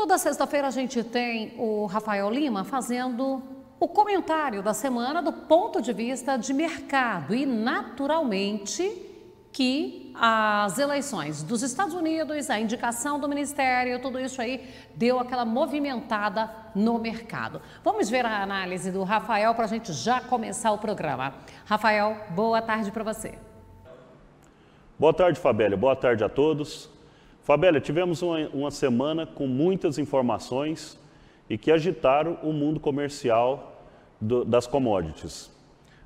Toda sexta-feira a gente tem o Rafael Lima fazendo o comentário da semana do ponto de vista de mercado e, naturalmente, que as eleições dos Estados Unidos, a indicação do Ministério, tudo isso aí deu aquela movimentada no mercado. Vamos ver a análise do Rafael para a gente já começar o programa. Rafael, boa tarde para você. Boa tarde, Fabélia. Boa tarde a todos. Fabélia, tivemos uma, uma semana com muitas informações e que agitaram o mundo comercial do, das commodities.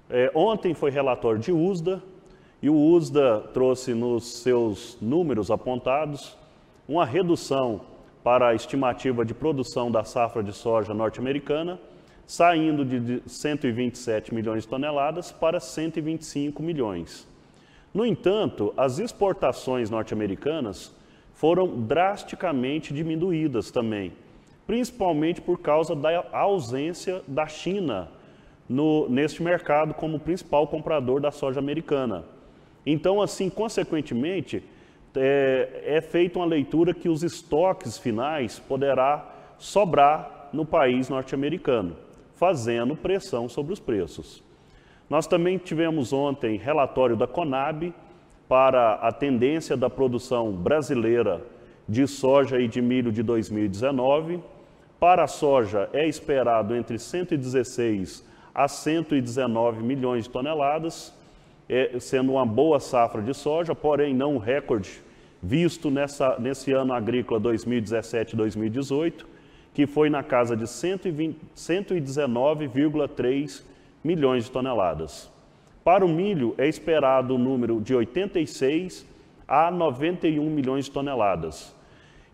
É, ontem foi relatório de USDA e o USDA trouxe nos seus números apontados uma redução para a estimativa de produção da safra de soja norte-americana, saindo de 127 milhões de toneladas para 125 milhões. No entanto, as exportações norte-americanas foram drasticamente diminuídas também, principalmente por causa da ausência da China no, neste mercado como principal comprador da soja americana. Então, assim, consequentemente, é, é feita uma leitura que os estoques finais poderá sobrar no país norte-americano, fazendo pressão sobre os preços. Nós também tivemos ontem relatório da Conab, para a tendência da produção brasileira de soja e de milho de 2019. Para a soja é esperado entre 116 a 119 milhões de toneladas, é, sendo uma boa safra de soja, porém não um recorde visto nessa, nesse ano agrícola 2017-2018, que foi na casa de 119,3 milhões de toneladas. Para o milho, é esperado o um número de 86 a 91 milhões de toneladas.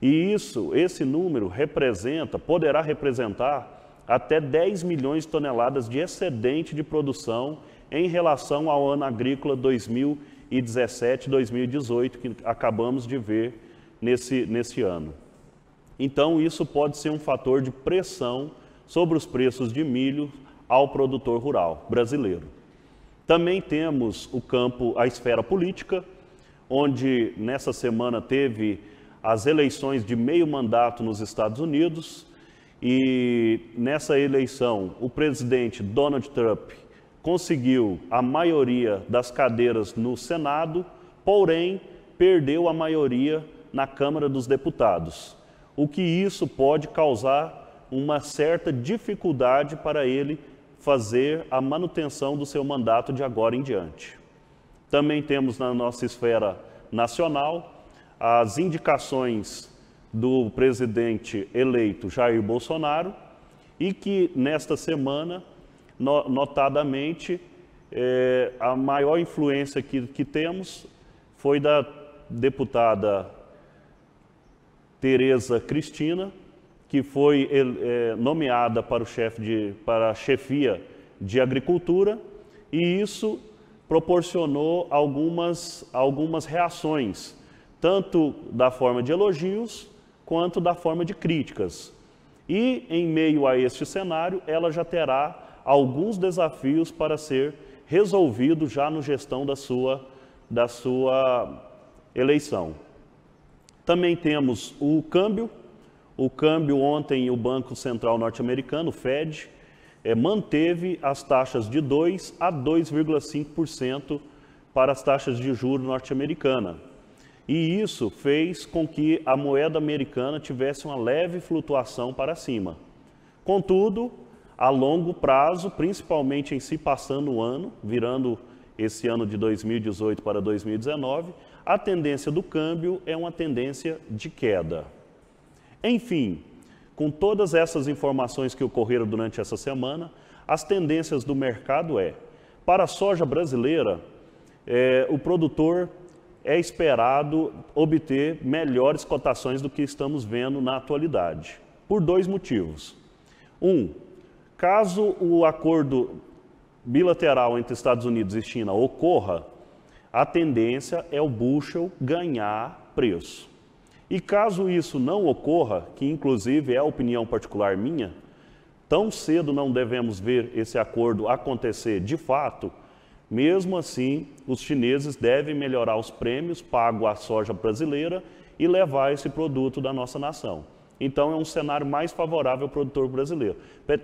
E isso, esse número representa, poderá representar até 10 milhões de toneladas de excedente de produção em relação ao ano agrícola 2017-2018 que acabamos de ver nesse, nesse ano. Então, isso pode ser um fator de pressão sobre os preços de milho ao produtor rural brasileiro. Também temos o campo, a esfera política, onde nessa semana teve as eleições de meio mandato nos Estados Unidos e nessa eleição o presidente Donald Trump conseguiu a maioria das cadeiras no Senado, porém perdeu a maioria na Câmara dos Deputados, o que isso pode causar uma certa dificuldade para ele fazer a manutenção do seu mandato de agora em diante. Também temos na nossa esfera nacional as indicações do presidente eleito Jair Bolsonaro e que nesta semana, notadamente, é, a maior influência que, que temos foi da deputada Tereza Cristina, que foi é, nomeada para, o chefe de, para a chefia de agricultura e isso proporcionou algumas, algumas reações, tanto da forma de elogios quanto da forma de críticas. E, em meio a este cenário, ela já terá alguns desafios para ser resolvido já no gestão da sua, da sua eleição. Também temos o câmbio, o câmbio ontem, o Banco Central norte-americano, Fed, é, manteve as taxas de 2 a 2,5% para as taxas de juro norte-americana. E isso fez com que a moeda americana tivesse uma leve flutuação para cima. Contudo, a longo prazo, principalmente em se si passando o ano, virando esse ano de 2018 para 2019, a tendência do câmbio é uma tendência de queda. Enfim, com todas essas informações que ocorreram durante essa semana, as tendências do mercado é, para a soja brasileira, é, o produtor é esperado obter melhores cotações do que estamos vendo na atualidade, por dois motivos. Um, caso o acordo bilateral entre Estados Unidos e China ocorra, a tendência é o bushel ganhar preço. E caso isso não ocorra, que inclusive é a opinião particular minha, tão cedo não devemos ver esse acordo acontecer de fato, mesmo assim, os chineses devem melhorar os prêmios pagos à soja brasileira e levar esse produto da nossa nação. Então, é um cenário mais favorável ao produtor brasileiro.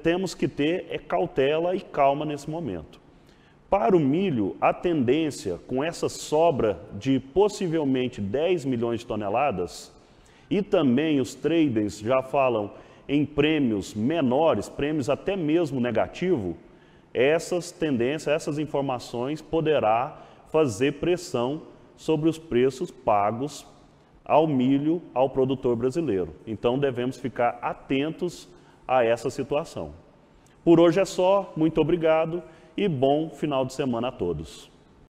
Temos que ter é, cautela e calma nesse momento. Para o milho, a tendência com essa sobra de possivelmente 10 milhões de toneladas e também os traders já falam em prêmios menores, prêmios até mesmo negativo, essas tendências, essas informações poderá fazer pressão sobre os preços pagos ao milho ao produtor brasileiro. Então devemos ficar atentos a essa situação. Por hoje é só, muito obrigado e bom final de semana a todos.